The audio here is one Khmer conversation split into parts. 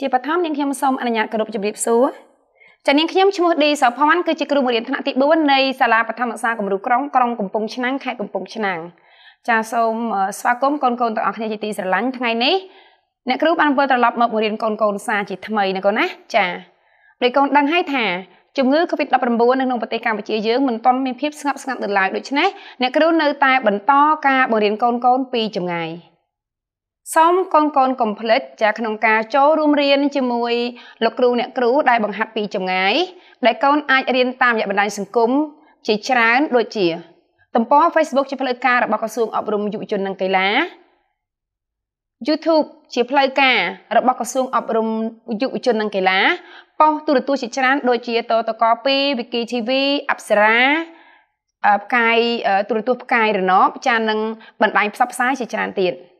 ជាបឋមនាងខ្ញុំសូមអនុញ្ញាតគោរពជម្រាបសួរចានាងខ្ញុំឈ្មោះឌីសោផាន់គឺជាគ្រូបង្រៀនថ្នាក់ទី4នៃសាលាបឋមសិក្សាគំរូក្រុងក្រុងកំពង់ឆ្នាំងខេត្តកំពង់ឆ្នាំងចាសូមស្វាគមន៍កូនកូនទាំងអស់គ្នាជាទីស្រឡាញ់ថ្ងៃនេះអ្នកគ្រូបានធ្វើត្រឡប់មកបង្រៀនកូនកូនសាជាថ្មីណាកូនណា ចាដោយកូនដឹងហើយថាជំងឺ Covid-19 នៅក្នុងប្រទេសកម្ពុជាយើងមិនទាន់មានភាពស្ងប់ស្ងាត់នៅឡើយដូច្នេះអ្នកគ្រូនៅតែបន្តការបង្រៀនកូនកូនពីចម្ងាយ។សូមកូនកូនកំភ្លេចចាក្នុងការចូលរួមរៀនជាមួយលោកគ្រូអ្នកគ្រូដែលបង្ហាត់ពីចម្ងាយដែលកូនអាចរៀនតាមរយៈបណ្ដាញសង្គមជាច្រើន ដូចជាទំព័រ Facebook ជាផ្លូវការរបស់ក្រសួងអប់រំយុវជននិងកីឡា YouTube ជាផ្លូវការរបស់ក្រសួងអប់រំយុវជននិងកីឡាប៉ុស្តិ៍ទូរទស្សន៍ជាច្រើនដូចជាតតក2 Wiki TV អប្សរាផ្កាយទូរទស្សន៍ផ្កាយរណបចាននិងបណ្ដាញផ្សព្វផ្សាយជាច្រើនទៀត។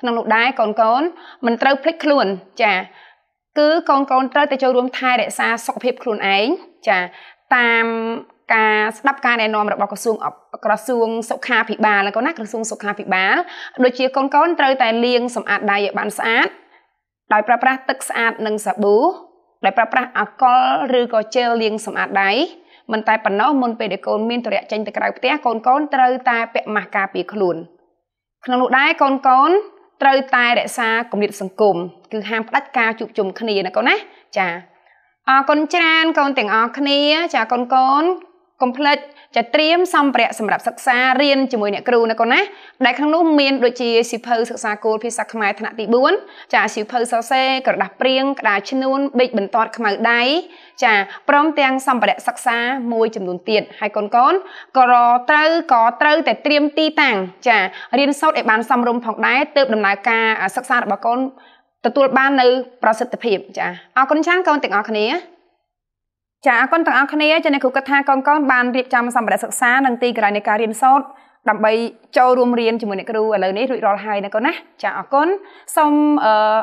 ក្នុងនោះដែរកូនកូនមិនត្រូវភ្លេចខ្លួនចា គឺកូនកូនត្រូវតែចូលរួមថែរក្សាសុខភាពខ្លួនឯងចាតាមការស្ដាប់ការណែនាំរបស់ក្រសួងក្រសួងសុខាភិបាលហ្នឹងណាក្រសួងសុខាភិបាលដូចជាកូនកូនត្រូវតែលាងសម្អាតដៃឲ្យបានស្អាតដោយប្រើប្រាស់ទឹកស្អាតនិងសាប៊ូដោយប្រើប្រាស់អាល់កុលឬក៏ជែលលាងសម្អាតដៃមិនតែប៉ុណ្ណោះមុនពេលដែលកូនមានទរៈចេញទៅក្រៅផ្ទះកូនកូនត្រូវតែពាក់ម៉ាស់ការពារខ្លួនក្នុងនោះដែរកូនកូនត្រូវតែរក្សាកម្រិតសង្គមគឺហាមផ្ដាច់ការជួបជុំគ្នាណាកូនណាចាអរគុណច្រើនកូនទាំងអស់គ្នា ចាកូនកូនកុំភ្លេចចាត្រៀមសម្ភារៈសម្រាប់សិក្សារៀនជាមួយអ្នកគ្រូណាកូនណាដែលក្នុងនោះមានដូចជាសៀវភៅសិក្សាគោលភាសាខ្មែរថ្នាក់ទី4ចាសៀវភៅសរសេរក្រដាស់ព្រៀងក្តារឈ្នួនប៊ិចបន្ទាត់ខ្មៅដៃចាព្រមទាំងសម្ភារៈសិក្សាមួយចំនួនទៀតហើយកូនកូនក៏ត្រូវក៏ត្រូវតែត្រៀមទីតាំងចារៀនសូត្រឲ្យបានសមរម្យផងដែរទើបដំណើរការសិក្សារបស់កូនទទួលបាននៅប្រសិទ្ធភាព ចាអរគុណច្រើនកូនទាំងអស់គ្នាចាអរគុណទាំងអស់គ្នាចាអ្នកគ្រូគិតថាកូនកូនបានរៀបចំសម្ភារៈសិក្សានិងទីកន្លែងនៃការរៀនសូត្រដើម្បីចូលរួមរៀនជាមួយអ្នកគ្រូឥឡូវនេះរួចរាល់ហើយណាកូនណាចាអរគុណសូមអឺ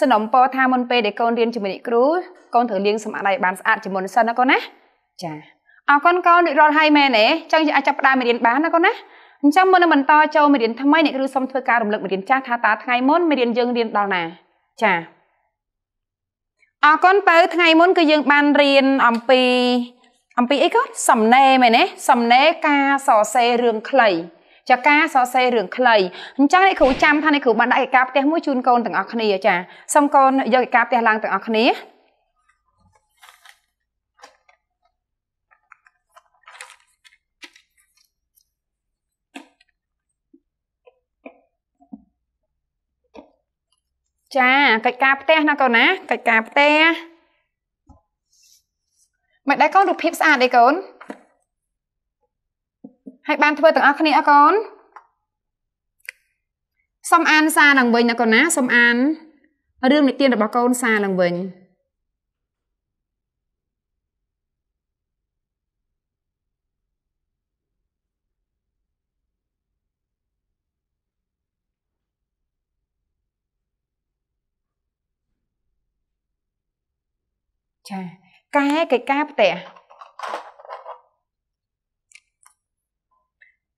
សនំពរថាមុនពេលដែលកូនរៀនជាមួយអ្នកគ្រូកូនត្រូវលាងសម្អាតដៃបានស្អាតជាមុនសិនណាកូនណាចាអរគុណកូនរួចរាល់ហើយមែនទេអញ្ចឹងអាចចាប់ផ្ដើមមេរៀនបានណាកូនណាអញ្ចឹងមុននឹងបន្ត ចូលមេរៀនថ្មីអ្នកគ្រូសូមធ្វើការរំលឹកមេរៀនចាស់ថាតើថ្ងៃមុនមេរៀនយើងរៀនដល់ណាចាអរគុណបើថ្ងៃមុនគឺយើងបានរៀនអំពី អំពីអីក៏សំណេរមែនទេសំណេរការសរសេររឿងខ្លីចាការសរសេររឿងខ្លីអញ្ចឹងអ្នកគ្រូចាំថាអ្នកគ្រូបានដាក់ឯកាផ្ទះមួយជូនកូនទាំងអស់គ្នាចាសូមកូនយកឯកាផ្ទះឡើងទាំងអស់គ្នាចាកិច្ចការផ្ទះណាកូនណាកិច្ចការផ្ទះមិនដែរកូនរូបភាពស្អាតទេកូនហើយបានធ្វើទាំងអស់គ្នាអកូនសុំអានសារឡើងវិញណាកូនណាសុំអានរឿងនិទានរបស់កូនសារឡើងវិញចាកែកិច្ចការផ្ទះ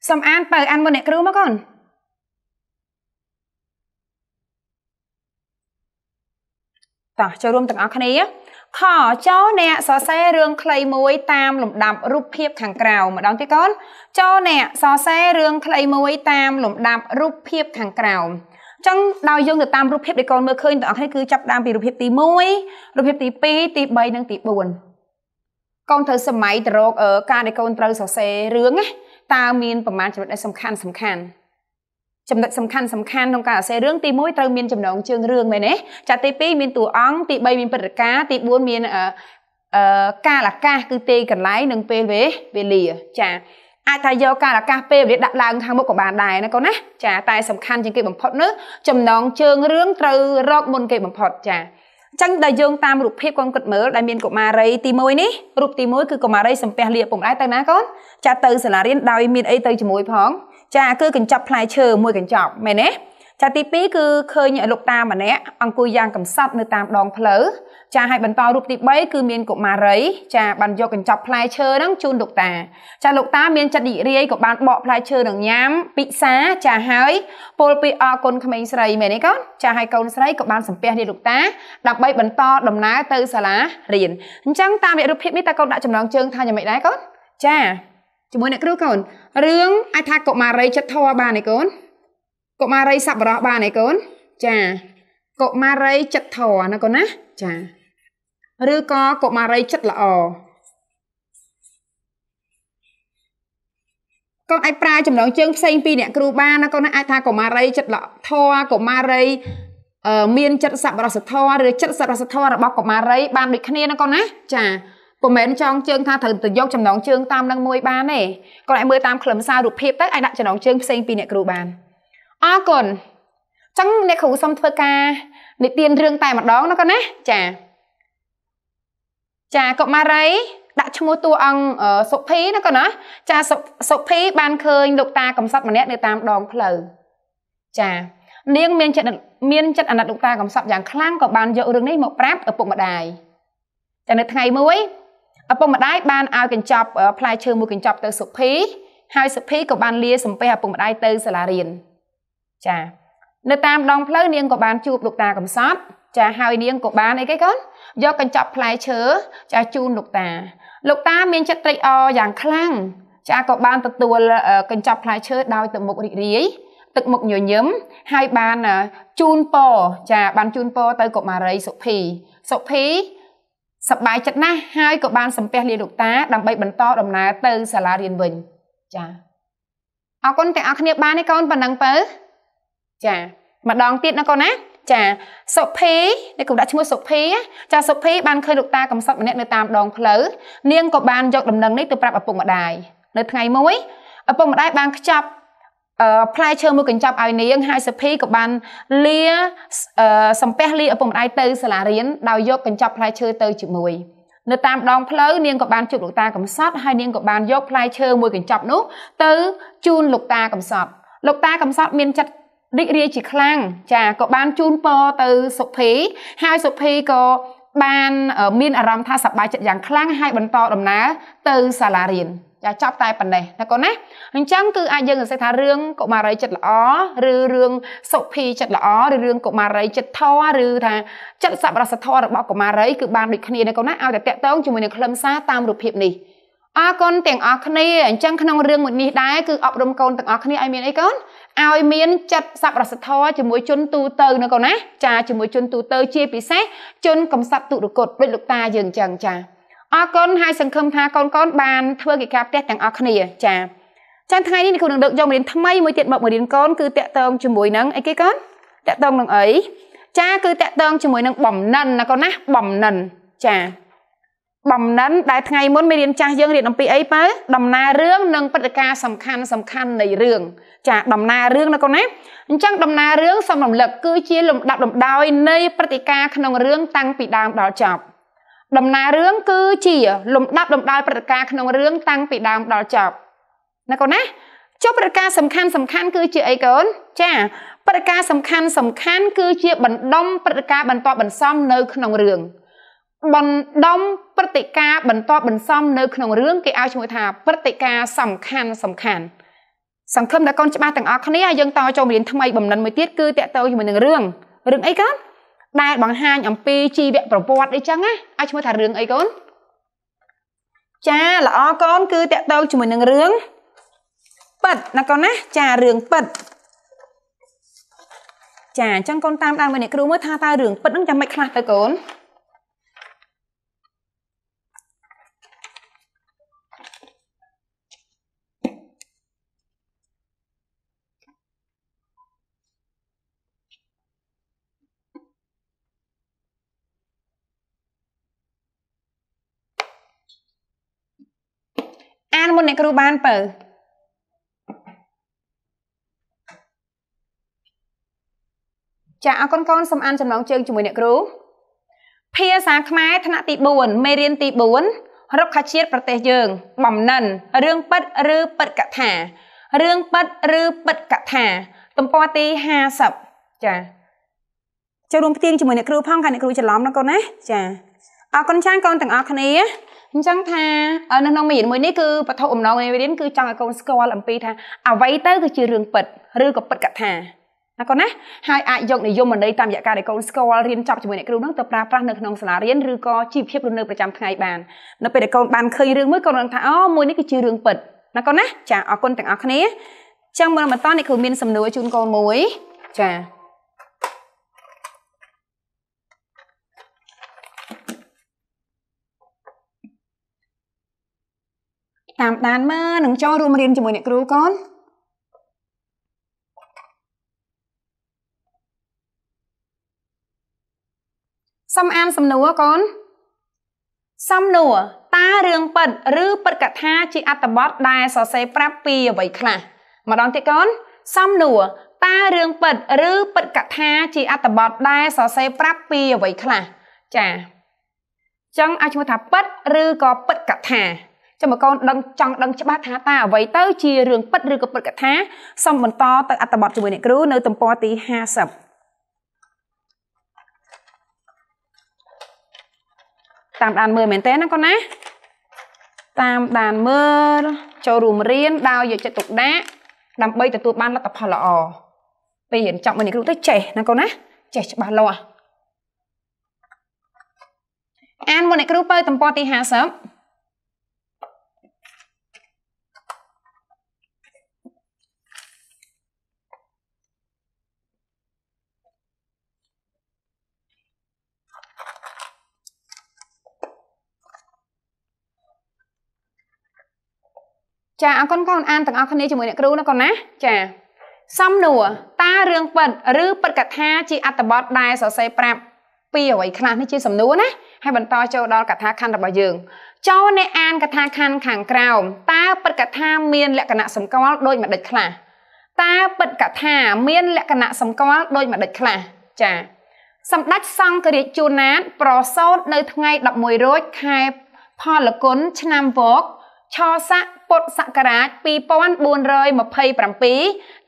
សំអានបើអានមុនអ្នកគ្រូមកកូនតោះចូលរួមទាំងអស់គ្នាខចូលអ្នកសរសេររឿងខ្លីមួយតាមលំដាប់រូបភាពខាងក្រៅម្ដងទៀតកូនចូលអ្នកសរសេររឿងខ្លីមួយតាមលំដាប់រូបភាពខាងក្រៅចឹងដោយយើងទៅតាមរូបភាពដែលកូនមើលឃើញទាំងអស់គ្នាគឺចាប់ដើមពីរូបភាពទី1រូបភាពទី2ទី3និងទី4កូនត្រូវសម័យទៅរកការដែលកូនត្រូវសរសេររឿងណាតើមានប្រមាណចំណុចដែលសំខាន់សំខាន់ចំណុចសំខាន់សំខាន់ក្នុងការអសេរឿងទី1ត្រូវមាន ចំណងជើងរឿងមែនទេចាទី2មានតួអង្គទី3មានព្រឹត្តិការណ៍ទី4មានអឺកាលអាកាសគឺទីកន្លែងនិងពេលវេលាចាអាចថាយកកាលឱកាសពេលវេលាដាក់ឡើងខាងមុខក៏បានដែរណាកូនណាចាតែសំខាន់ជាងគេបំផុតនោះចំណងជើងរឿងត្រូវរកមុនគេបំផុត ចាចឹងដែលយើងតាមរូបភាពកូនគិតមើលដែលមានកុមារីទី1នេះរូបទី1គឺកុមារីសំពះលាពុកម្ដាយទៅណាកូនចាទៅសាលារៀនដោយមានអីទៅជាមួយផងចាគឺកញ្ចប់ផ្លែឈើមួយកញ្ចប់មែនទេចាទី2គឺឃើញលោកតាម្នាក់អង្គុយយ៉ាងកំសត់នៅតាមដងផ្លូវចាហើយបន្តរូបទី3គឺមានកុមារីចាបានយកកញ្ចប់ផ្លែឈើហ្នឹងជូនលោកតាចាលោកតាមានចិត្តរីករាយក៏បានបកផ្លែឈើនឹងញ៉ាំពិសាចាហើយពោលពីអរគុណក្មេងស្រីមែនទេកូនចាហើយកូនស្រីក៏បានសំពះនេះលោកតាដើម្បីបន្តដំណើរទៅសាលារៀនអញ្ចឹងតាមរូបភាពនេះតើកូនដាក់ចំណងជើងថាយ៉ាងម៉េចដែរកូនចាជាមួយអ្នកគ្រូកូនរឿងអាចថាកុមារីចិត្តធម៌បានទេកូនកុមារីសប្បុរសបានឯកូនចាកុមារីចិត្តធរណាកូនណា ចាឬក៏កុមារីចិត្តល្អកូនអាចប្រើចំណងជើងផ្សេង ពីអ្នកគ្រូបានណាកូនណាអាចថាកុមារី ចិត្តល្អធរកុមារីមានចិត្តសប្បុរសធម៌ឬចិត្តសប្បុរសធម៌របស់កុមារី បានដូចគ្នាណាកូនណាចាពុំមែនចង់ជើងថាត្រូវទៅយកចំណងជើងតាមនឹងមួយបានទេគាត់អាចមើលតាមខ្លឹមសាររូបភាពទៅអាចដាក់ចំណងជើងផ្សេងពីអ្នកគ្រូបានអរគុណចឹងអ្នកគ្រូសុំធ្វើការនិទានរឿងតែម្ដងណាកូនណាចាចាកុមារី ដាក់ឈ្មោះតួអង្គសុភីណាកូនណាចាសុភី បានឃើញលោកតាកំសត់ម្នាក់នៅតាមដងផ្លូវចា នាងមានចិត្តមានចិត្តអាណិតលោកតាកំសត់យ៉ាងខ្លាំងក៏បានយករឿងនេះមកប្រាប់ឪពុកម្ដាយតែនៅថ្ងៃមួយឪពុកម្ដាយបានឲ្យកញ្ចប់ផ្លែឈើមួយកញ្ចប់ទៅសុភីហើយសុភីក៏បាន លាសំពះឪពុកម្ដាយទៅសាលារៀនចានៅតាមដងផ្លូវនាងក៏បានជួបលោកតាកំសត់ចាហើយនាងក៏បានអីគេកូនយកកញ្ចប់ផ្លែឈើចាជូនលោកតា លោកតាមានចិត្តត្រេកអរយ៉ាងខ្លាំងចាក៏បានទទួលកញ្ចប់ផ្លែឈើដោយទឹកមុខរីករាយទឹកមុខញញឹមហើយបានជូនពរចាបានជូនពរទៅកុមារីសុភីសុភីសប្បាយចិត្តណាស់ហើយក៏បានសំពះលាលោកតា ដើម្បីបន្តដំណើរទៅសាលារៀនវិញចាអរគុណទាំងអស់គ្នាបានទេកូនប៉ុណ្ណឹងបើចាម្ដងទៀតណាកូនណាចាសុភីនេះកុំដាក់ឈ្មោះសុភីចាសុភីបានឃើញលោកតាកំសត់ម្នាក់នៅតាមដងផ្លូវនាងក៏បានយកដំណឹងនេះទៅប្រាប់ឪពុកម្ដាយនៅថ្ងៃមួយឪពុកម្ដាយបានខ្ចប់អឺផ្លែឈើមួយកញ្ចប់ឲ្យនាង ហើយសុភីក៏បានលាសំពះលាឪពុកម្ដាយទៅសាលារៀនដោយយកកញ្ចប់ផ្លែឈើទៅជាមួយនៅតាមដងផ្លូវនាងក៏បានជួបលោកតាកំសត់ហើយនាងក៏បានយកផ្លែឈើមួយកញ្ចប់នោះទៅជូនលោកតាកំសត់លោកតាកំសត់មានចិត្តរីករាយជាខ្លាំងចាក៏បានជូនពរទៅសុភីហើយសុភីក៏បានមានអារម្មណ៍ថាសប្បាយចិត្តយ៉ាងខ្លាំងហើយបន្តដំណើរទៅសាលារៀនចាចប់តែប៉ុណ្ណេះណាកូនណាអញ្ចឹងគឺអាចយើងសរសេរថារឿងកុមារីចិត្តល្អឬរឿងសុភីចិត្តល្អឬរឿងកុមារីចិត្តធម៌ឬថាចិត្តសប្បុរសធម៌របស់កុមារីគឺបានដូចគ្នាណាកូនណាឲ្យតែតាក់ទងជាមួយនឹងខ្លឹមសារតាមរូបភាពនេះអរគុណទាំងអស់គ្នាអញ្ចឹងក្នុងរឿងមួយនេះដែរគឺអប់រំកូនទាំងអស់គ្នាឲ្យមានអីកូនឲ្យមានចិត្តសប្បុរសធម៌ជាមួយជនទូទៅណាកូនណាចាជាមួយជនទូទៅ ជាពិសេសជនកំសត់ទុរគតដូចលោកតាយើងអញ្ចឹងចាអរគុណហើយសង្ឃឹមថាកូនកូនបានធ្វើកិច្ចការផ្ទះទាំងអស់គ្នាចាចាំថ្ងៃនេះគ្រូនឹងដឹកយកមេរៀនថ្មីមួយទៀតមកមេរៀនកូនគឺតាក់ទងជាមួយនឹងអីគេកូនតាក់ទងនឹងអីចា គឺតាក់ទងជាមួយនឹងបំណិនណាកូនណាបំណិនចាបំណិនដែលថ្ងៃមុនមេរៀនចាស់យើងរៀនអំពីអីបើដំណើររឿងនិងព្រឹត្តិការណ៍សំខាន់សំខាន់នៃរឿងចាដំណើររឿងណាកូនណាអញ្ចឹងដំណើររឿងសំរំលឹកគឺជាលំដាប់លំដោយនៃព្រឹត្តិការណ៍ក្នុងរឿងតាំងពីដើមដល់ចប់ ដំណើររឿងគឺជា លំដាប់លំដោយព្រឹត្តិការណ៍ក្នុងរឿងតាំងពីដើមដល់ចប់ណាកូនណាចុះព្រឹត្តិការណ៍សំខាន់សំខាន់គឺជាអីកូនចាព្រឹត្តិការណ៍សំខាន់សំខាន់ គឺជាបណ្ដុំព្រឹត្តិការណ៍បន្តបន្សំនៅ ក្នុងរឿងបណ្ដុំព្រឹត្តិការណ៍បន្តបន្សំ នៅក្នុងរឿងគេឲ្យឈ្មោះថាព្រឹត្តិការណ៍សំខាន់សំខាន់សង្ឃឹមថាកូនច្បាស់ទាំងអស់គ្នាហើយយើងតចូលមេរៀនថ្មីបំណិនមួយទៀតគឺតកតជាមួយនឹងរឿងរឿងអីកូនដែលបង្ហាញអំពីជីវប្រវត្តិអីចឹងណាឲ្យឈ្មោះថារឿងអីកូនចាល្អកូនគឺតកតជាមួយនឹងរឿងប៉ិតណាកូនណាចារឿងប៉ិតចាអញ្ចឹងកូនតាមដានមើលអ្នកគ្រូមើលថាតើរឿងប៉ិតនឹងយ៉ាងម៉េចខ្លះទៅកូនមុនអ្នកគ្រូបានបើចាអរគុណកូនសូមអានចំណងជើងជាមួយអ្នកគ្រូ ភាសាខ្មែរថ្នាក់ទី4មេរៀនទី4រុក្ខជាតិប្រទេសយើងបំណិនរឿងពិតឬពិតកថារឿងពិតឬពិតកថាទំព័រទី50ចាចូលរួមផ្ទៀងជាមួយអ្នកគ្រូផងកាអ្នកគ្រូច្រឡំណាកូនណា ចាអរគុណច្រើនកូនទាំងអស់គ្នាអញ្ចឹងថានៅក្នុងមេរៀនមួយនេះគឺបទអំណងនៃមេរៀនគឺចង់ឲ្យកូនស្គាល់អំពីថាអ្វីទៅគឺជារឿងពិតឬក៏ពិតកថាណាកូនណាហើយអាចយកនិយមន័យតាមរយៈការដែលកូនស្គាល់រៀនចប់ជាមួយអ្នកគ្រូនឹងទៅប្រើប្រាស់នៅក្នុងសាលារៀនឬក៏ជីវភាពរស់នៅប្រចាំថ្ងៃបាននៅពេលដែលកូនបានឃើញរឿងមួយកូននឹងថាអូមួយនេះគឺជារឿងពិតណាកូនណាចាអរគុណទាំងអស់គ្នាចឹងមើលបន្តនេះគ្រូមានសំណួរជូនកូនមួយចាតាមដានមើលនិងចូលរួមរៀនជាមួយអ្នកគ្រូកូនសុំអានសំណួរកូនសំណួរតើរឿងពិតឬពិតកថាជាអត្ថបទដែលសរសេរប្រាប់ពីអ្វីខ្លះម្ដងទៀតកូនសំណួរតើរឿងពិតឬពិតកថាជាអត្ថបទដែល សរសេរប្រាប់ពីអ្វីខ្លះចាអញ្ចឹងអាចឈ្មោះថាពិតឬក៏ពិតកថាចាំមកកូនដឹងចង់ដឹងច្បាស់ថាតើអ្វី ទៅជារឿងពិតឬក៏ពិតកថាសូមបន្តទៅអត្ថបទជាមួយអ្នកគ្រូនៅទំព័រទី50តាមដានមើលមែនទេណាកូនណាតាមដានមើលចូលរួមរៀនដោយយកចិត្តទុកដាក់ដើម្បីទទួលបានលទ្ធផលល្អពេលរៀនចប់មួយនេះគ្រូទៅចេះណាកូនណាចេះច្បាស់លាស់អានមួយនេះគ្រូទៅទំព័រទី50ចាអរគុណកូនអានទាំងអស់គ្នាជាមួយអ្នកគ្រូណាកូនណាចា សំណួរតើរឿងពិតឬពិតកថាជា អត្ថបទដែលសរសេរប្រាប់ពីអ្វីខ្លះនេះជាសំណួរណាហើយបន្តចូលដល់កថាខណ្ឌរបស់យើងចូលអ្នកអានកថាខណ្ឌខាងក្រោមតើពិតកថាមានលក្ខណៈសម្គាល់ដូចម្ដេចខ្លះតើពិតកថាមានលក្ខណៈសម្គាល់ដូចម្ដេចខ្លះចាសម្ដេចសង្ឃរាជជួនណាតប្រសូតនៅថ្ងៃ11រោចខែ ផលគុណឆ្នាំវកឆស័កពុទ្ធសករាជ2427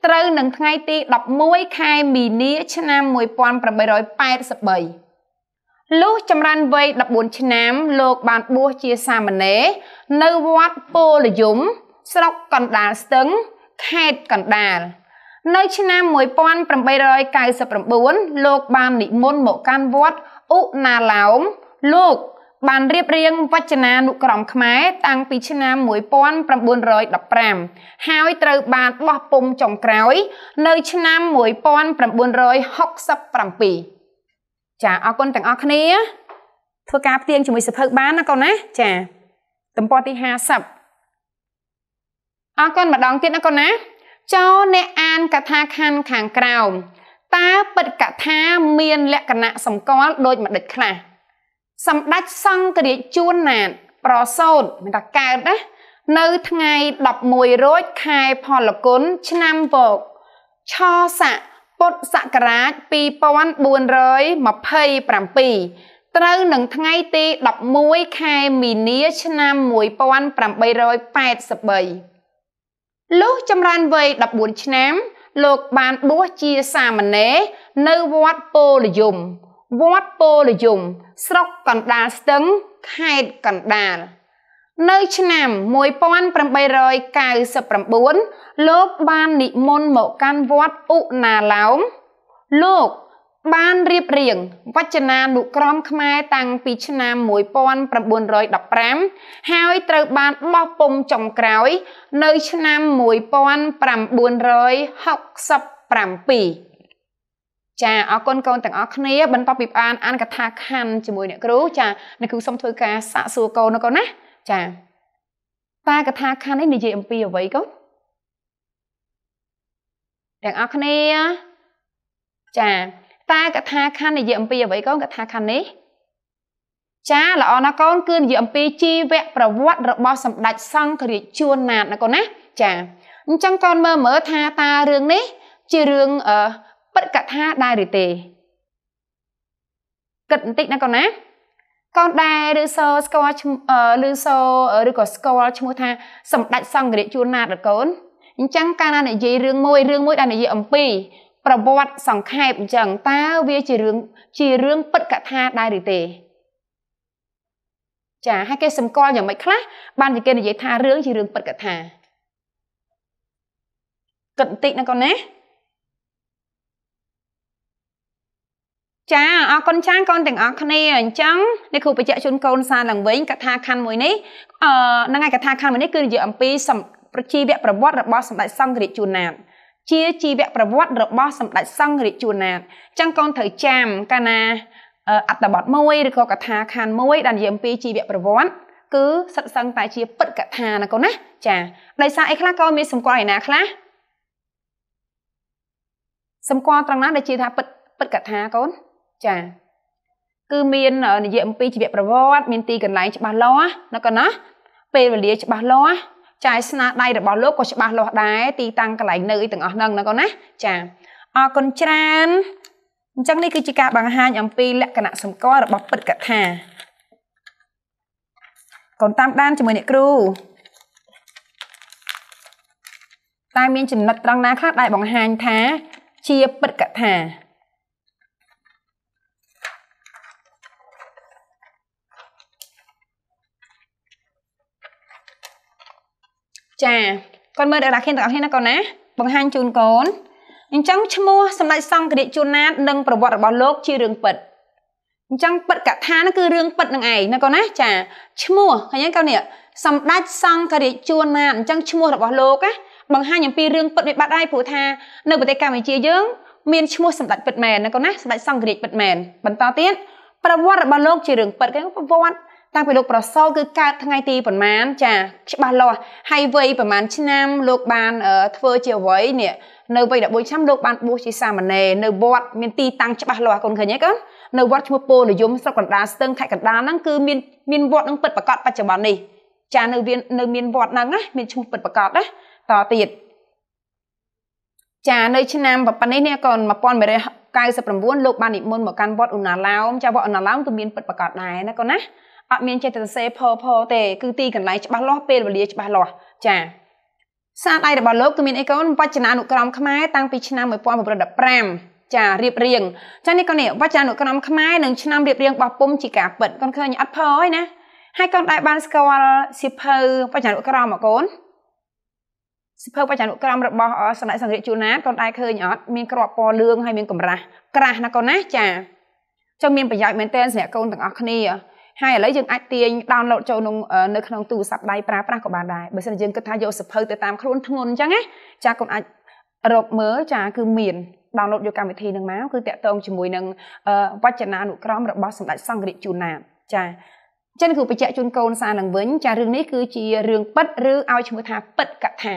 ត្រូវនឹងថ្ងៃទី11ខែមីនាឆ្នាំ1883លុះចម្រើនវ័យ14ឆ្នាំ លោកបានបួសជាសាមណេរនៅវត្តពលយមស្រុកកណ្ដាលស្ទឹង ខេត្តកណ្ដាល នៅឆ្នាំ1899លោកបាននិមន្តមកកាន់វត្តឧណាឡោមលោកបានរៀបរៀងវចនានុក្រមខ្មែរតាំងពីឆ្នាំ1915ហើយត្រូវ បានបោះពុម្ពចុងក្រោយនៅឆ្នាំ1967ចាអរគុណទាំងអស់គ្នា ធ្វើការផ្ទៀងជាមួយសិភៅបានណាកូនណា ចាទំព័រទី50អរគុណម្ដងទៀតណាកូនណាចូលអ្នកអានកថាខណ្ឌខាងក្រោមតើពិតកថាមានលក្ខណៈសម្គាល់ដូចម្ដេចខ្លះសម្ដេចសង្ឃរាជជួនណាតប្រសូតមានថាកើតណានៅថ្ងៃ11រោចខែផលគុណឆ្នាំវកឆស័កពុទ្ធសករាជ2427ត្រូវនឹងថ្ងៃទី11ខែមីនាឆ្នាំ1883លុះចម្រើនវ័យ14ឆ្នាំ លោកបានបួសជាសាមណេរនៅវត្តពោលយមវត្តពោលយមស្រុកកណ្ដាលស្ទឹងខេត្តកណ្ដាល នៅឆ្នាំ1899លោកបាននិមន្តមកកាន់វត្តឧណាឡោមលោកបានរៀបរៀងវចនានុក្រមខ្មែរតាំងពីឆ្នាំ1915ហើយត្រូវបានបោះពុំចុងក្រោយនៅឆ្នាំ1967ចាអរគុណកូនទាំងអស់គ្នាបន្តពីបានអានកថាខណ្ឌជាមួយអ្នកគ្រូចាអ្នកគ្រូសូមធ្វើការសាកសួរកូនណាកូនណា ចាតាកថាខណ្ឌនេះនិយាយអំពីអ្វីកូនទាំងអស់គ្នាចា តាកថាខណ្ឌនិយាយអំពីអ្វីកូនកថាខណ្ឌនេះចាល្អណាកូនគឺនិយាយអំពីជីវប្រវត្តិរបស់សម្ដេចសង្ឃរាជជួន ណាតណាកូនណាចាអញ្ចឹងកូនមើលមើលថាតារឿងនេះ ជារឿងអឺពិតកថាដែរឬទេគិតបន្តិចណាកូនណាកូនដែរឬសូស្គាល់ឬសូឬក៏ស្គាល់ឈ្មោះថាសម្ដេចសង្ឃរាជជួនណាតដល់កូនអញ្ចឹងកាលណានិយាយរឿងមួយរឿងមួយដែលនិយាយអំពីប្រវត្តិសង្ខេបអញ្ចឹងតើវាជារឿងជារឿងពិតកថាដែរឬទេចាហើយគេសម្គាល់យ៉ាងម៉េចខ្លះ បានគេនិយាយថារឿងជារឿងពិតកថាគិតបន្តិចណាកូនណាចាអរគុណចាកូនទាំងអស់គ្នាអញ្ចឹងនេះគ្រូបញ្ជាក់ជូនកូនសារឡើងវិញកថាខណ្ឌមួយនេះអឺហ្នឹងហើយកថាខណ្ឌមួយនេះគឺនិយាយអំពីជីវប្រវត្តិរបស់សម្ដេចសង្ឃរាជជួនណាតជាជីវប្រវត្តិរបស់សម្ដេចសង្ឃរាជជួនណាតអញ្ចឹងកូនត្រូវចាំកាលណាអត្តបទមួយឬក៏កថាខណ្ឌមួយដែលនិយាយអំពីជីវប្រវត្តិគឺសិតសឹងតែជាពិតកថាណាកូនណាចាដោយសារអីខ្លះក៏មានសម្គាល់ឯណាខ្លះសម្គាល់ត្រង់ណាដែលជាថាពិតពិតកថាកូនចាគឺមាននិយាយអំពីជីវប្រវត្តិមានទីកន្លែងច្បាស់លាស់ណាកណាពេលវេលា ច្បាស់លាស់ចាស្នាដៃរបស់លោកក៏ច្បាស់លាស់ដែរទីតាំងកន្លែងនៅអីទាំងអស់ហ្នឹងណាកូនណា ចាអរគុណច្រើនអញ្ចឹងនេះគឺជាការបង្ហាញអំពីលក្ខណៈសម្គាល់របស់ពុទ្ធកថាកូនតាមដានជាមួយអ្នកគ្រូតែមានចំណុចត្រង់ណាខ្លះដែលបង្ហាញថា ជាពុទ្ធកថាចាគាត់មើលដល់អ្នកទាំងអស់គ្នាណាកូនណាបង្ហាញជូនកូនអញ្ចឹងឈ្មោះសម្ដេចសង្ឃរាជជួនណាតនិងប្រវត្តិរបស់លោក ជារឿងពិតអញ្ចឹងពិតកថានោះគឺរឿងពិតនឹងឯងណាកូនណា ចាឈ្មោះឃើញទេកូននេះសម្ដេចសង្ឃរាជជួនណាតអញ្ចឹងឈ្មោះរបស់លោកណាបង្ហាញអំពីរឿងពិតវាបាត់ហើយព្រោះថានៅប្រទេសកម្ពុជាយើងមានឈ្មោះសម្ដេចពិតមែនណាកូនណាសម្ដេចសង្ឃរាជពិតមែនបន្តទៀតប្រវត្តិរបស់លោកជារឿងពិតគេប្រវត្តិតាំងពីលោកប្រសូលគឺកើតថ្ងៃទីប្រមាណចាច្បាស់លាស់ហើយវ័យប្រមាណឆ្នាំលោកបានធ្វើជាវ័យនេះនៅវ័យ14ឆ្នាំលោកបានបួសជាសាមណេរនៅវត្តមានទីតាំងច្បាស់លាស់កូនឃើញទេកូននៅវត្តឈ្មោះពោនិយមស្រុកកណ្ដាលស្ទឹងខេត្តកណ្ដាលហ្នឹងគឺមានមានវត្តនឹងពិតប្រកបបច្ចុប្បន្ននេះចានៅមាននៅមានវត្តហ្នឹងណាមានឈ្មោះពិតប្រកបណាតទៀតចានៅឆ្នាំប៉ុណ្ណេះនេះកូន1999លោកបាននិមន្តមកកាន់វត្តឧណាឡោមចាវត្តឧណាឡោមគឺមានពិតប្រកបដែរណាកូនណាអត់មានចេះតែសរសេរផផទេ គឺទីកន្លែងច្បាស់លាស់ពេលវេលាច្បាស់លាស់ចាសារដៃរបស់លោកគឺមានអីកូនវចនានុក្រមខ្មែរតាំងពីឆ្នាំ1915ចារៀបរៀងចានេះកូននេះវចនានុក្រមខ្មែរនឹងឆ្នាំរៀបរៀងរបស់ពុំជាការពិតកូនឃើញអត់ផហើយណាហើយកូនដែរបានស្គាល់សិភៅវចនានុក្រមមកកូនសិភៅវចនានុក្រមរបស់សម្ដេចសង្ឃរាជជួនណាកូនដែរឃើញអត់មានក្របពណ៌លឿងហើយមានកម្រាស់ក្រាស់ណាកូនណាចាចឹងមានប្រយោជន៍មែនទែនសម្រាប់កូនទាំងអស់គ្នាហើយឥឡូវយើងអាចទាញ download ចូលក្នុងនៅក្នុងទូរស័ព្ទដៃប្រើប្រាស់ក៏បានដែរបើមិនយើងគិតថាយកសភៅទៅតាមខ្លួនធ្ងន់អញ្ចឹងណាចាកូនអាចរកមើលចាគឺមាន download យកកម្មវិធីនឹងមកគឺតាក់ទងជាមួយនឹងវចនានុក្រម របស់សម្ដេចសង្ឃរាជជួនណាមចាចឹងគឺបញ្ជាក់ជូនកូនសារនឹងវិញចារឿងនេះគឺជារឿងពិតឬឲ្យឈ្មោះថាពិតកថា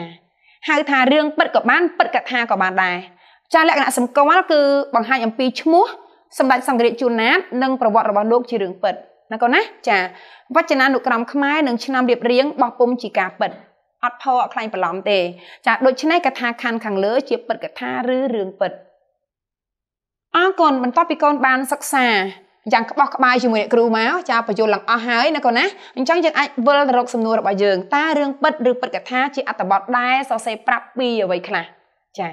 ហៅថារឿងពិតក៏បានពិតកថាក៏បានដែរចាលក្ខណៈសម្គាល់គឺបង្ហាញអំពីឈ្មោះសម្ដេចសង្ឃរាជជួនណាតនិងប្រវត្តិរបស់លោកជារឿងពិតណាកូនណាចាវចនានុក្រមខ្មែរនឹងឆ្នាំរៀបរៀងបោះពុំជាការពិតអត់ផអត់ខ្លាញ់បន្លំទេចាដូច្នេះកថាខណ្ឌខាងលើ ជាពិតកថាឬរឿងពិតអរគុណបន្ទាប់ពីកូនបានសិក្សាយ៉ាងក្បោះក្បាយជាមួយអ្នកគ្រូមកចាបញ្យល់ឡើងអស់ហើយណាកូនណាអញ្ចឹងយើងអាចវិលទៅរកសំណួររបស់យើងតើរឿងពិតឬពិតកថាជាអត្ថបទដែរសរសេរប្រាប់ពីអ្វីខ្លះចា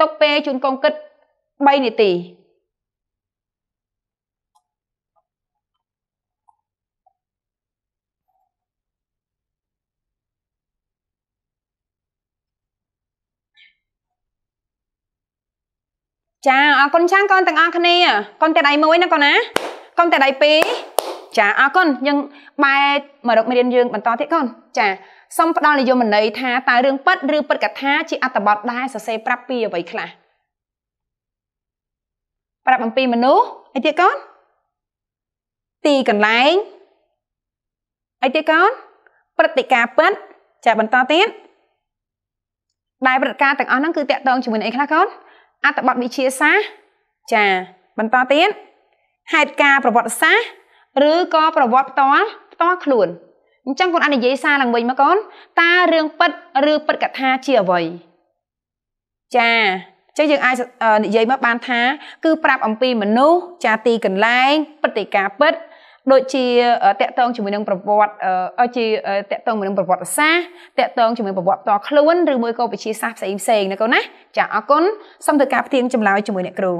ទុកពេលជូនកងគិត3នាទីចាអរគុណច្រើនកូនទាំងអស់គ្នាកូនតែដៃមួយណាកូនណាកូនតែដៃពីរចាអរគុណយើងបែកមករកមេរៀនយើងបន្តទៀតកូនចាសូមផ្ដល់និយមន័យថាតើរឿងពិតឬពិតកថាជាអត្ថបទដែលសរសេរប្រាប់ពីអ្វីខ្លះប្រាប់អំពីមនុស្សអីទៀតកូនទីកន្លែងអីទៀតកូនព្រឹត្តិការណ៍ពិតចាបន្តទៀតដែលព្រឹត្តិការណ៍ទាំងអស់ហ្នឹងគឺតាក់ទងជាមួយនឹងអីខ្លះកូនអត្ថបទវិទ្យាសាស្ត្រចាបន្តទៀតហេតុការប្រវត្តិសាស្ត្រឬក៏ប្រវត្តិផ្ទាល់ផ្ទាល់ខ្លួនអញ្ចឹងកូនអាចនិយាយសារឡើងវិញមកកូនតើរឿងពិតឬពិតកថាជាអ្វីចាចឹងយើងអាចនិយាយមកបានថា គឺ ប្រាប់អំពីមនុស្សចាទីកន្លែងព្រឹត្តិការណ៍ពិតដូចជាតកតងជាមួយនឹងប្រវត្តិជាតកតងជាមួយនឹងប្រវត្តិសាស្ត្រតកតងជាមួយប្រវត្តិផ្ទាល់ខ្លួនឬមួយក៏វិជាសាស្ត្រផ្សេងផ្សេងណាកូនណាចាអរគុណសូមធ្វើការផ្ទៀងចម្លើយជាមួយអ្នកគ្រូ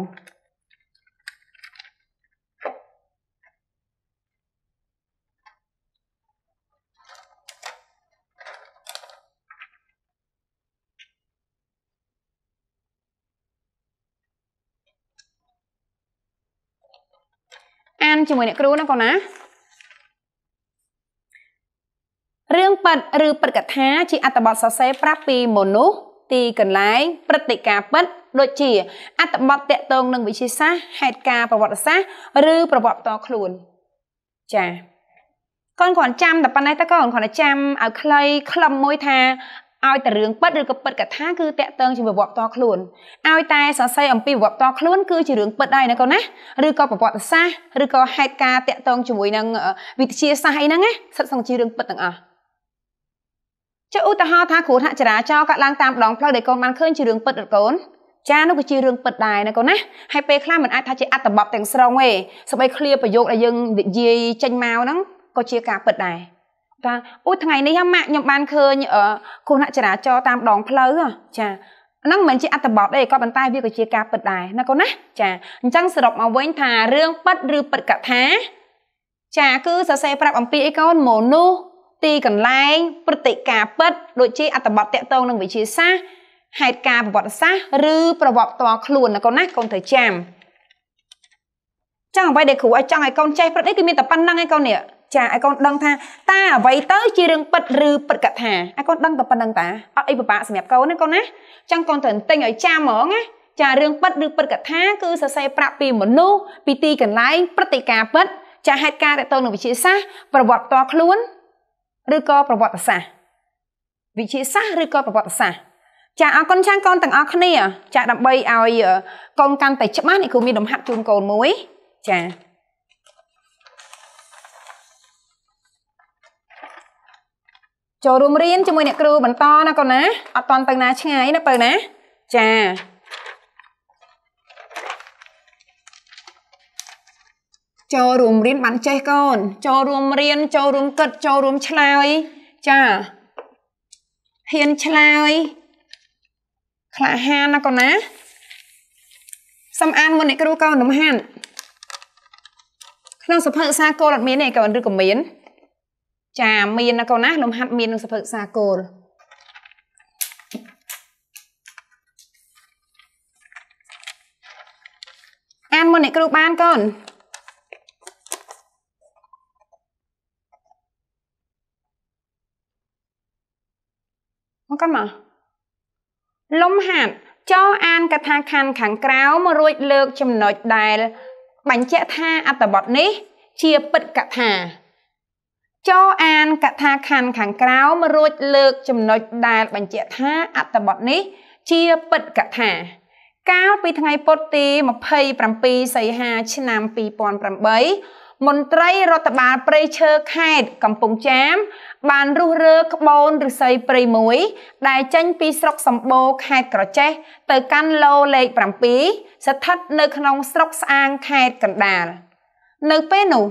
កាន់ជាមួយអ្នកគ្រូណាកូនណារឿងប៉ិតឬព្រឹត្តិកថា ជា អត្ថបទសរសេរប្រាប់ពីមនុស្សទីកន្លែងព្រឹត្តិការណ៍ប៉ិតដូចជា អត្ថបទតកតងនឹងវិជាសាស្ត្រហេតុការណ៍ប្រវត្តិសាស្ត្រឬប្រវត្តិផ្ទាល់ខ្លួនចា៎កូនគ្រាន់ចាំតែប៉ុណ្ណេះតើកូនគ្រាន់តែចាំឲ្យខ្លីខ្លឹមមួយថាឲ្យតែរឿងពិតឬក៏ពិតកថាគឺតកតឹងជាប្រវត្តិផ្ទាល់ខ្លួនឲ្យតែសរសេរអំពីប្រវត្តិផ្ទាល់ខ្លួនគឺជារឿងពិតដែរណាកូនណាឬក៏ប្រវត្តិសាស្ត្រឬក៏ហេតុការណ៍តកតឹងជាមួយនឹងវិទ្យាសាស្ត្រអីហ្នឹងណាសិតសង្ជារឿងពិតទាំងអស់ចុះឧទាហរណ៍ថាគ្រោះថ្នាក់ចរាចរណ៍កើតឡើងតាមដងផ្លូវដែលកូនបានឃើញជារឿងពិតឬកូនចានោះក៏ជារឿងពិតដែរណាកូនណាហើយពេលខ្លះមិនអាចថាជាអត្តបទទាំងស្រុងទេសម្បីឃ្លាប្រយោគដែលយើងនិយាយចេញមកហ្នឹងក៏ជាការពិតដែរតាអូថ្ងៃនេះម៉ាក់ខ្ញុំបានឃើញគ្រោះថ្នាក់ចរាចរណ៍តាមដងផ្លូវចាហ្នឹងមិនជាអត្តបទទេក៏ប៉ុន្តែ វាក៏ជាការពិតដែរណាកូនណាចាអញ្ចឹងសរុបមកវិញថារឿងពិតឬពិតកថា ចាគឺសរសេរប្រាប់អំពីអីកូនមនុស្សទីកន្លែងព្រឹត្តិការណ៍ពិតដូចជាអត្តបទតកតងនឹងវិជាសាស្ត្រហេតុការណ៍ប្រវត្តិសាស្ត្រឬប្រវត្តិផ្ទាល់ខ្លួនណាកូនណាកូនត្រូវចាំចឹងអ្វីដែលគ្រូឲ្យចង់ឲ្យកូនចេះព្រឹកនេះគឺមានតែប៉ុណ្្នឹងឯងកូននេះចាឲ្យកូនដឹងថាតើអ្វីទៅជារឿងពិតឬពិតកថាឲ្យកូនដឹងតែប៉ុណ្្នឹងតាអត់អីពិបាកសម្រាប់កូនណាកូនណាអញ្ចឹងកូនត្រូវទិញឲ្យចាំហ្មងណាចារឿងពិតឬពិតកថា គឺសរសេរប្រាក់ពីមនុស្សពីទីកន្លែងព្រឹត្តិការណ៍ពិត ចាហេតុការណ៍តទៅនឹងវិជាសាស្ត្រប្រវត្តិផ្ទាល់ខ្លួនឬក៏ប្រវត្តិសាស្ត្រវិជាសាស្ត្រឬក៏ប្រវត្តិសាស្ត្រចាអរគុណចាងកូនទាំងអស់គ្នា ចាដើម្បីឲ្យកូនកាន់តែច្បាស់នេះគ្រូមានលំហាត់ជូនកូនមួយចាចូលរួមរៀនជាមួយអ្នកគ្រូបន្តណាកូនណាអត់តន់ទៅណាឆ្ងាយណាបើណាចាចូលរួមរៀនបានចេះកូនចូលរួមរៀនចូលរួមគិតចូលរួមឆ្លើយចាហ៊ានឆ្លើយក្លាហានណាកូនណាសំអានមុនអ្នកគ្រូកូនលំហានក្នុងសភៅសាគោលអត់មានទេកូនឬក៏មានចាមានណាកូនណានំហាត់មាននឹងសភើសាគោលអានមុនអ្នកគ្រូបានកូនមកកាន់មកលំហាត់ចោអានកថាខណ្ឌខាងក្រៅមករួច លើកចំណុចដែល បញ្ជាក់ថាអត្តបទនេះ ជាពិតកថាចូលអានកថាខណ្ឌខាងក្រោមរួចលើកចំណុចដែលបញ្ជាក់ថាអត្តបទនេះ ជាពិតកថាកាលពីថ្ងៃពុធទី27សីហាឆ្នាំ2008មន្ត្រីរដ្ឋបាលព្រៃឈើខេត្តកំពង់ចាម បានរុះរើក្បូនឫស្សីព្រៃមួយ ដែលចេញពីស្រុកសម្បូរខេត្តក្រចេះ ទៅកាន់ឡូលេខ7ស្ថិតនៅក្នុងស្រុកស្អាងខេត្តកណ្ដាលនៅពេលនោះ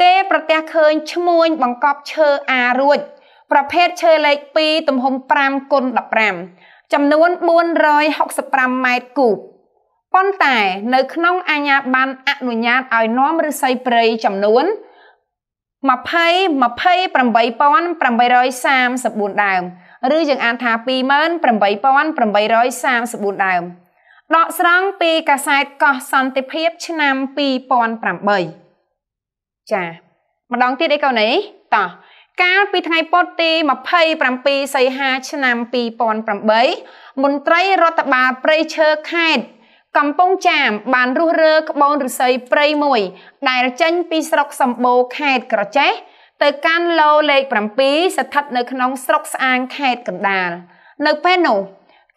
គេប្រទះឃើញឈ្មួញបង្កប់ឈើអារួចប្រភេទឈើលេខ2ទំហំ5គុណ15ចំនួន465ម៉ែត្រគូបប៉ុន្តែនៅក្នុងអាជ្ញាប័ណ្ណអនុញ្ញាតឲ្យនាំឫស្សីព្រៃចំនួន20 28834ដើមឬយើងអានថា28834ដើមដកស្រង់ពីកាសែតកោះសន្តិភាព ឆ្នាំ2008ចាម្ដងទៀតអីកូនអីតោះកាលពីថ្ងៃពុធទី27សីហាឆ្នាំ2008មន្ត្រីរដ្ឋបាលព្រៃឈើខេត្តកំពង់ចាម បានរុះរើក្បូនឫស្សីព្រៃមួយ ដែលចេញពីស្រុកសម្បូរខេត្តក្រចេះទៅកាន់ឡូលេខ7ស្ថិតនៅក្នុងស្រុកស្អាងខេត្តកណ្ដាល នៅពេលនោះ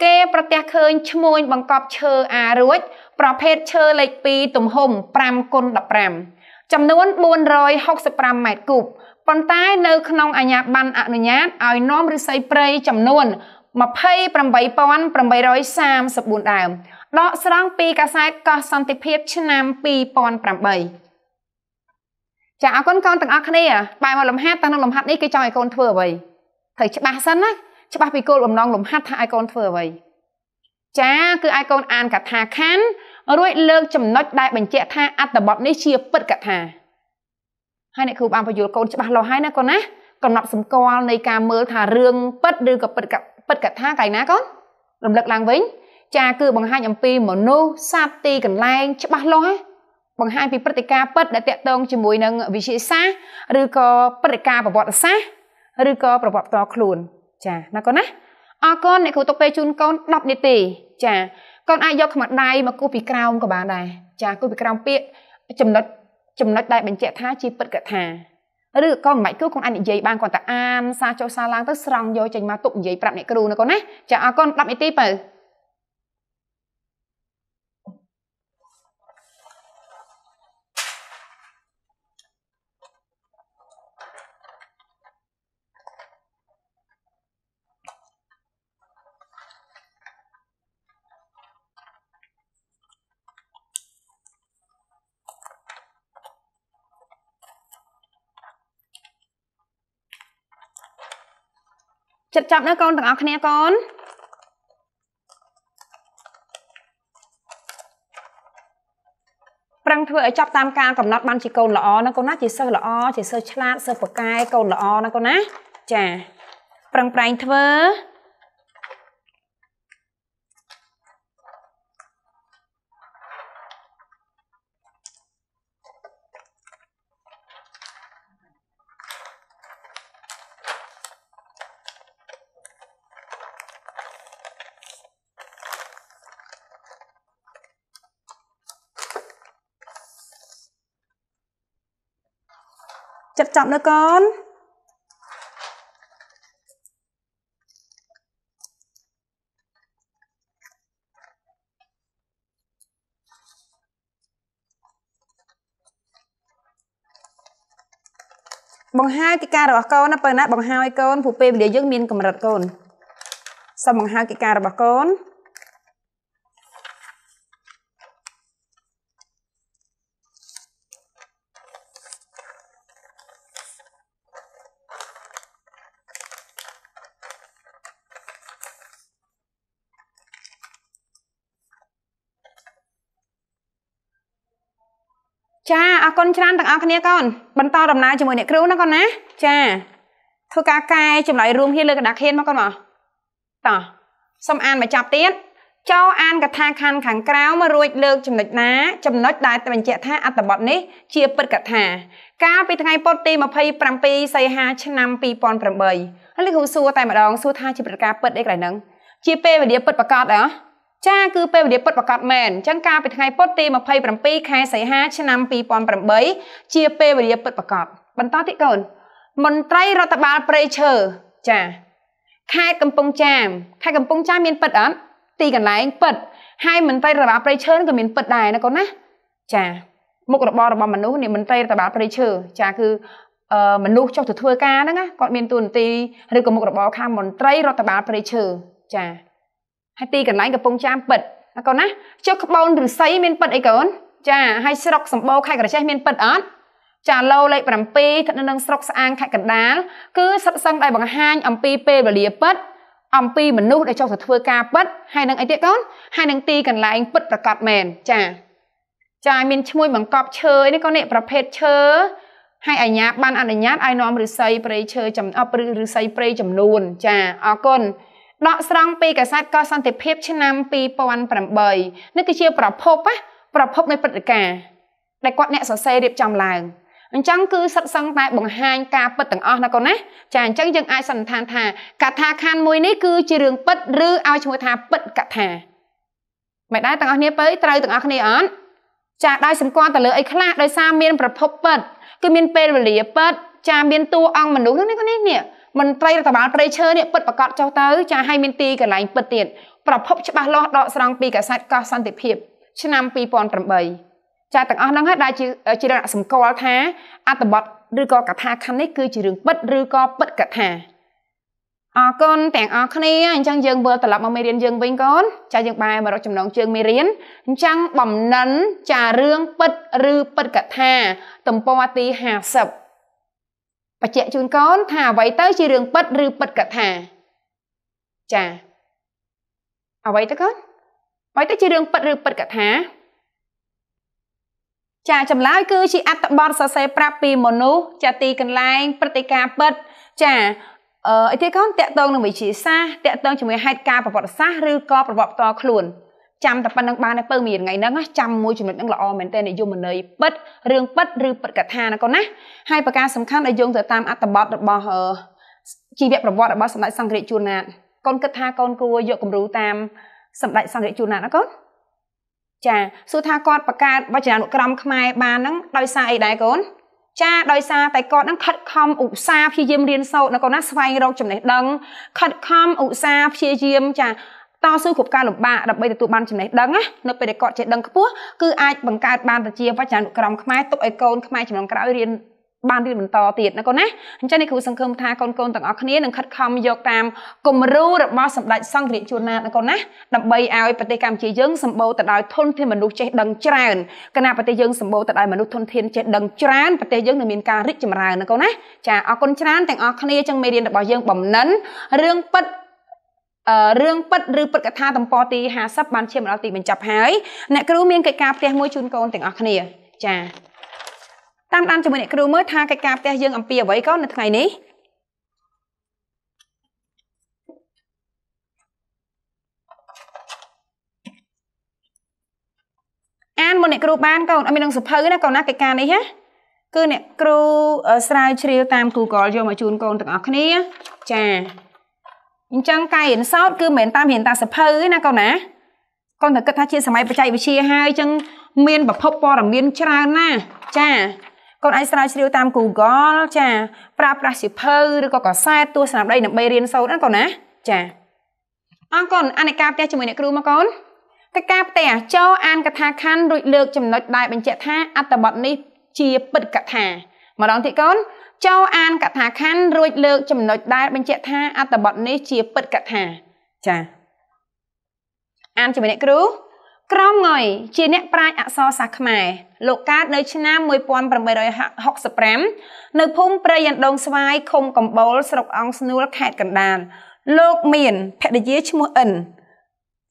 គេ ប្រទះឃើញឈ្មួញបង្កប់ឈើអារួចប្រភេទឈើលេខ2ទំហំ5គុណ15ចំនួន465ម៉ែត្រគូបប៉ុន្តែនៅក្នុងអាជ្ញាប័ណ្ណអនុញ្ញាតឲ្យនាំឫស្សីព្រៃចំនួន28834ដើមដកស្រង់ពីកាសែតកោះសន្តិភាព ឆ្នាំ2008ចាអរគុណកូនទាំងអស់គ្នាបែរមកលំហាត់តាំងនៅលំហាត់នេះគេចង់ឲ្យកូនធ្វើអ្វីត្រូវច្បាស់សិនណាច្បាស់ពីគោលបំណងលំហាត់ថាឲ្យកូនធ្វើអ្វីចាគឺឲ្យកូនអានកថាខណ្ឌរួចលើកចំណុចដែលបញ្ជាក់ថា អត្តបទនេះជាពិតកថាហើយអ្នកគ្រូបានបញ្យល់កូនច្បាស់លាស់ហើយណាកូនណា កំណត់សម្គាល់នៃការមើលថារឿងពិតឬក៏ពិតពិតកថាកាយណាកូនរំលឹកឡើងវិញចាគឺបង្ហាញអំពីមនុស្សសត្វទីកន្លែងច្បាស់លាស់បង្ហាញពីព្រឹត្តិការណ៍ពិតដែលតាក់ទងជាមួយនឹងវិទ្យាសាស្ត្រឬក៏ព្រឹត្តិការណ៍ប្រវត្តិសាស្ត្រឬក៏ប្រវត្តិផ្ទាល់ខ្លួនចាណាកូនណាអរគុណអ្នកគ្រូទុកពេលជូនកូន10នាទីចាកូនអាចយកខ្មាត់ដៃមកគូសពីក្រោមក៏បានដែរចាគូសពីក្រោមពាក្យចំណុចចំណុចដែលបញ្ជាក់ថាជាពិតកថាឬក៏មិនបាច់គូកូនអាចនិយាយបានគាត់តែអានសារចុះសារឡើងទៅស្រង់យកចេញមកទុកនិយាយប្រាប់អ្នកគ្រូណាកូនណាចាអរគុណ10នាទីបើចិត្តចប់ណាកូនទាំងអស់គ្នាកូនប្រឹងធ្វើឲ្យចប់តាមការកំណត់បានជាកូនល្អណាកូនណាជាសិស្សល្អ ជាសិស្សឆ្លាតសិស្សប្រកែកូនល្អណាកូនណាចាប្រឹងប្រែងធ្វើចិត្តចប់នៅកូនបង្ហើយកិច្ចការរបស់កូនណាបើណាបង្ហើយកូនព្រោះពេលវេលាយើងមានកម្រិតកូនសូមបង្ហើយកិច្ចការរបស់កូនច្រើនទាំងអស់គ្នាកូនបន្តដំណើរជាមួយអ្នកគ្រូណាកូនណាចាធ្វើការកែចម្លើយរួមគ្នាលើกระดาษខៀនមកកូនមកតោះសូមអានមកចាប់ទៀតចូលអានកថាខណ្ឌខាងក្រៅមករួចលើកចំណុចណា ចំណុចដែលបញ្ជាក់ថាអត្ថបទនេះជាពិតកថាកាលពីថ្ងៃពុធទី27សីហាឆ្នាំ2008ហើយលោកគ្រូសួរតែម្ដងសួរថាជាព្រឹត្តិការណ៍ពិតអីកន្លែងហ្នឹងជាពេលវេលាពិតប្រកបដែរហ៎ចាគឺពេលវេលាពិតប្រកបមែនអញ្ចឹងកាលពីថ្ងៃពុធទី27ខែសីហា ឆ្នាំ2008ជាពេលវេលាពិតប្រកបបន្តទៀតកូនមន្ត្រីរដ្ឋបាលព្រៃឈើចាខេត្តកំពង់ចាមខេត្តកំពង់ចាម មានពិតអត់ទីកន្លែងពិតហើយមន្ត្រីរដ្ឋបាលព្រៃឈើក៏មានពិតដែរណាកូនណាចាមុខរបររបស់មនុស្សនេះមន្ត្រីរដ្ឋបាលព្រៃឈើចាគឺមនុស្សចុះទៅធ្វើការហ្នឹងណាគាត់មានទួនាទីឬក៏មុខរបរខាងមន្ត្រីរដ្ឋបាលព្រៃឈើចាហើយទីកន្លែងកំពង់ចាមពិតកូនណាចុះក្បូនឫស្សីមានពិតអីកូនចាហើយស្រុកសម្បូរខេត្តក្រចេះមានពិតអត់ចាឡូលេខ7ទៅនឹងស្រុកស្អាងខេត្តកណ្ដាលគឺសិតសឹងដែលបង្ហាញអំពីពេលវេលាពិតអំពីមនុស្សដែលចង់ទៅធ្វើការពិតហើយនឹងអីទៀតកូនហើយនឹងទីកន្លែងពិតប្រកបមែនចាចាមានឈ្មោះបង្កប់ឈើនេះកូននេះប្រភេទឈើហើយអាញាបានអនុញ្ញាតឲ្យនាំឫស្សីព្រៃឈើចំអប់ឬឫស្សីព្រៃចំនួនចាអរគុណដកស្រង់ពីកាសែតកសន្តិភាពឆ្នាំ2008នេះគឺជា ប្រភពណាប្រភពនៃព្រឹត្តិការណ៍ដែលគាត់អ្នកសរសេររៀបចំឡើងអញ្ចឹងគឺសិតសឹងតែបង្ហាញការពិតទាំងអស់ណាកូនណាចាអញ្ចឹងយើងអាចសន្និដ្ឋានថាកថាខណ្ឌមួយនេះគឺជារឿងពិតឬឲ្យឈ្មោះថាពិតកថាមិនដែរទាំងអស់គ្នាបើត្រូវទាំងអស់គ្នាអត់ចាដោយសម្គាល់ទៅលើអីខ្លះដោយសារមានប្រភពពិតគឺមានពេលវេលាពិត ចាមានតួអង្គមនុស្សនេះនេះនេះមន្ត្រីរដ្ឋបាលព្រៃឈើនេះពិតប្រកបចុះទៅចាឲ្យមានទីកន្លែងពិតទៀតប្រភពច្បាស់លាស់ដកស្រង់ពីកាសែតកោះសន្តិភាពឆ្នាំ2008ចាទាំងអស់ហ្នឹងហើយដែលជាជាលក្ខណៈសម្គាល់ថាអត្តបទឬក៏កថាខណ្ឌនេះគឺជារឿងពិតឬក៏ពិតកថាអរគុណទាំងអស់គ្នាអញ្ចឹងយើងវិលត្រឡប់មកមេរៀនយើងវិញកូនចាយើងបែរមករកចំណងជើងមេរៀនអញ្ចឹងបំណិនចារឿងពិតឬពិតកថាទំព័រទី50បញ្ជាក់ជូនកូនថាអ្វីទៅជារឿងពិតឬពិតកថាចាអ្វីទៅកូនអ្វីទៅជារឿងពិតឬពិតកថាចាចម្លើយគឺជាអត្ថបទសរសេរប្រាប់ពីមនុស្សចាទីកន្លែងព្រឹត្តិការណ៍ពិតចាអឺអីទេកូនតកតងនឹងវិជាសាស្ត្រតកតងជាមួយហេតុការណ៍ប្រវត្តិសាស្ត្រឬក៏ប្រវត្តិផ្ទាល់ខ្លួនចាំតែប៉ុណ្្នឹងបានទៅពើមានថ្ងៃហ្នឹងចាំមួយចំណុចហ្នឹងល្អមែនទែននិយមន័យពិតរឿងពិតឬពិតកថាណាកូនណាហើយប្រការសំខាន់ឲ្យយោងទៅតាមអត្ថបទរបស់ជីវប្រវត្តិរបស់សម្ដេចសង្ឃរាជជួនណាតកូនគិតថាកូនគួរយកគំរូតាមសម្ដេចសង្ឃរាជជួនណាតណាកូនចាសួរថាគាត់បង្កើតវចនានុក្រមខ្មែរបានហ្នឹងដោយសារអីដែរកូន ចា ដោយសារតែគាត់នឹងខិតខំឧស្សាហ៍ព្យាយាមរៀនសូត្រណាកូនណាស្វែងរកចំណេះដឹងខិតខំឧស្សាហ៍ព្យាយាមចាតស៊ូគ្រប់ការលំបាកដើម្បីទទួលបានចំណេះដឹងណានៅពេលដែលគាត់ចេះដឹងខ្ពស់គឺអាចបង្កើតបានទៅជាវចនានុក្រមខ្មែរទុកឲ្យកូនខ្មែរចំនួនក្រោយរៀនបានរៀនបន្តទៀតណាកូនណាអញ្ចឹងនេះគ្រូសង្ឃឹមថាកូនកូនទាំងអស់គ្នានឹងខិតខំយកតាមគំរូរបស់សម្ដេចសង្ឃរាជជួនណាតណាកូនណាដើម្បីឲ្យប្រទេសកម្ពុជាយើងសម្បូរទៅដោយធនធានមនុស្សចេះដឹងច្រើនគណៈប្រទេសយើងសម្បូរទៅដោយមនុស្សធនធានចេះដឹងច្រើនប្រទេសយើងនឹងមានការរីកចម្រើនណាកូនណាចាអរគុណច្រើនទាំងអស់គ្នាចឹងមេរៀនរបស់យើងបំណិនរឿងពិតរឿងពិតឬពុតកថាទំព័រទី50បានឈានមកដល់ទីបញ្ចប់ហើយអ្នកគ្រូមានកិច្ចការផ្ទះមួយជូនកូនទាំងអស់គ្នាចា៎តាមដានជាមួយអ្នកគ្រូមើលថាកិច្ចការផ្ទះយើងអំពីអ្វីក៏នៅថ្ងៃនេះអានមកអ្នកគ្រូបានកូនអត់មាននឹងសភៅណាកូនណាកិច្ចការនេះណាគឺអ្នកគ្រូស្រាវជ្រាវតាម Google យកមកជូនកូនទាំងអស់គ្នាចា៎អញ្ចឹងការរៀនសោតគឺមិនមែនតាមរៀនតាសភៅទេណាកូនណាកូនត្រូវគិតថាជាសម័យបច្ចេកវិទ្យាហើយអញ្ចឹងមានប្រភពព័ត៌មានច្រើនណាស់ចាកូនអាចស្រាវជ្រាវតាម Google ចាប្រើប្រាស់សៀវភៅឬក៏កសែតទស្សនវិស័យដើម្បីរៀនសូត្រណាកូនណា ចាអរគុណអានិកាផ្ទះជាមួយអ្នកគ្រូមកកូនកិច្ចការផ្ទះចូលអានកថាខណ្ឌរួចលើកចំណុចដែលបញ្ជាក់ថាអត្តបទនេះជាពិតកថាម្ដងទៀតកូនចូលអានកថាខណ្ឌរួចលើកចំណុចដែលបញ្ជាក់ថាអត្ថបទនេះជាពិតកថាចាអានជាមួយអ្នកគ្រូក្រុមងុយជាអ្នកប្រាជ្ញអក្សរសាស្ត្រខ្មែរលោកកើតនៅឆ្នាំ1865នៅភូមិព្រៃអណ្ដូងស្វាយឃុំកំបោលស្រុក អង្គស្នួលខេត្តកណ្ដាលលោកមានភរិយាឈ្មោះអិន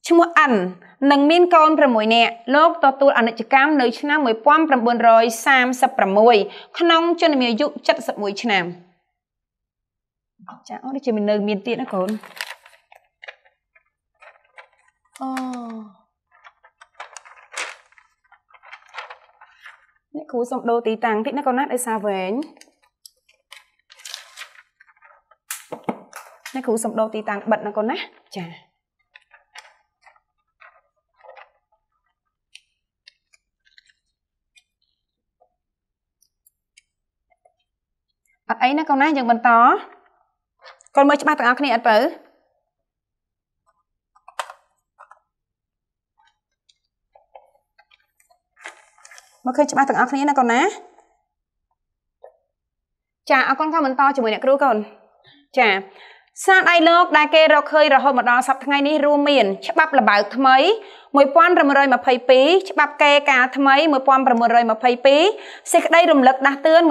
ឈ្មោះអិននិងមានកូន6នាក់លោកទទួលអនិច្ចកម្មនៅឆ្នាំ1936ក្នុងជំនាយុ71ឆ្នាំចាអូនេះជាមាននៅមានទៀតណាកូនអូអ្នកគ្រូសុំដូរទីតាំងតិចណាកូនណាដោយសារវែងអ្នកគ្រូសុំដូរទីតាំងបិទណាកូនណាចាត់អីណាកូនណាយើងបន្តកូនមើលច្បាស់ទាំងអស់គ្នាអត់បើមកឃើញច្បាស់ទាំងអស់គ្នាណាកូនណាចាអរគុណកូនបន្តជាមួយអ្នកគ្រូកូនចាសារដៃលោកដែលគេរកឃើញរហូតមកដល់សប្តាហ៍នេះរួមមានច្បាប់លបើកថ្មី1622ច្បាប់កេការថ្មី1622សេចក្តីរំលឹកដាស់តឿន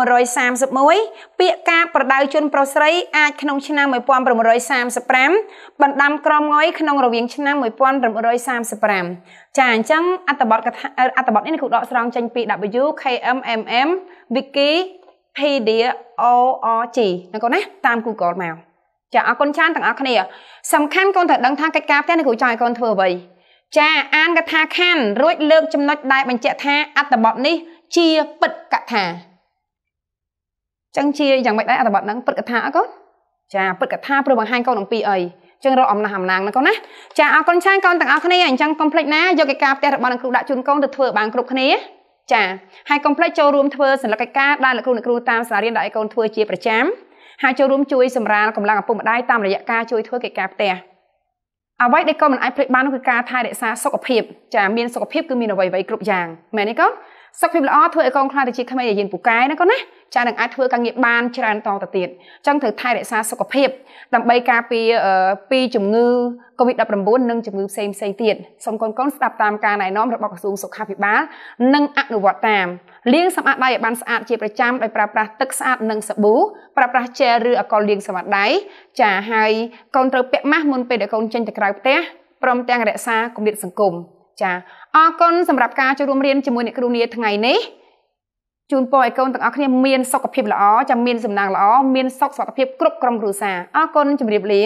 1631ពាក្យការប្រដៅជនប្រុសស្រី អាចក្នុងឆ្នាំ1635បណ្ដាំក្រមងយក្នុងរវាងឆ្នាំ1635ចាអញ្ចឹង អត្តបទអត្តបទនេះគឺដកស្រង់ចេញពី W KMMM Wiki Pedia ORG ហ្នឹងកូនណាតាម Google មកចាអរគុណច្រើនទាំងអស់គ្នាសំខាន់កូនត្រូវដឹងថាកិច្ចការផ្ទះនេះគ្រូចង់ឲ្យកូនធ្វើអ្វីចា អានកថាខណ្ឌរួចលើក ចំណុចដែលបញ្ជាក់ថាអត្តបទនេះ ជាពិតកថាចឹងជាយ៉ាងម៉េចដែរអត្ថបទហ្នឹងពិតកថាអើកូនចាពិតកថាព្រោះបង្ហាញកូនអំពីអីចឹងរកអំណះអំណាងណាកូនណាចាអរគុណច្រើនកូនទាំងអស់គ្នាអញ្ចឹងកុំភ្លេចណាយកកិច្ចការផ្ទះរបស់លោកគ្រូដាក់ជូនកូនទៅធ្វើបានគ្រប់គ្នាចាហើយកុំភ្លេចចូលរួមធ្វើសន្លឹកកិច្ចការដែលលោកគ្រូអ្នកគ្រូតាមសាលារៀនដែលឲ្យកូនធ្វើជាប្រចាំហើយចូលរួមជួយសម្រាលកម្លាំងឪពុកម្ដាយតាមរយៈការជួយធ្វើកិច្ចការផ្ទះអ្វីដែលកូនមិនអាចភ្លេចបានគឺការថែរក្សាសុខភាពចាមានសុខភាពគឺមានអ្វីៗគ្រប់យ៉ាងមែនទេកូនសុខភាពល្អធ្វើឲ្យកូនខ្លាទៅជាក្មេងដែលយើងពូកែណាកូនណាចានឹងអាចធ្វើការងារបានច្រើនតទៅទៀតអញ្ចឹងត្រូវថែរក្សាសុខភាពដើម្បីការពារពីជំងឺ Covid-19 និងជំងឺផ្សេងផ្សេងទៀតសូមកូនកូនស្ដាប់តាមការណែនាំរបស់ក្រសួងសុខាភិបាលនិងអនុវត្តតាមលាងសម្អាតដៃឲ្យបានស្អាតជាប្រចាំដោយប្រើប្រាស់ទឹកស្អាតនិងសាប៊ូប្រើប្រាស់ជែលឬអាល់លាងសម្អាតដៃចាហើយកូនត្រូវពាក់ម៉ាស់មុនពេលដែលកូនចេញទៅក្រៅផ្ទះព្រមទាំងរក្សាគម្លាតសង្គមចាអរគុណសម្រាប់ការចូលរួមរៀនជាមួយអ្នកគ្រូនីថ្ងៃនេះជូនពរឲ្យកូនទាំងអស់គ្នាមានសុខភាពល្អចាំមានសំណាងល្អមានសុខសុខភាពគ្រប់ក្រុមគ្រួសារអរគុណជម្រាបលា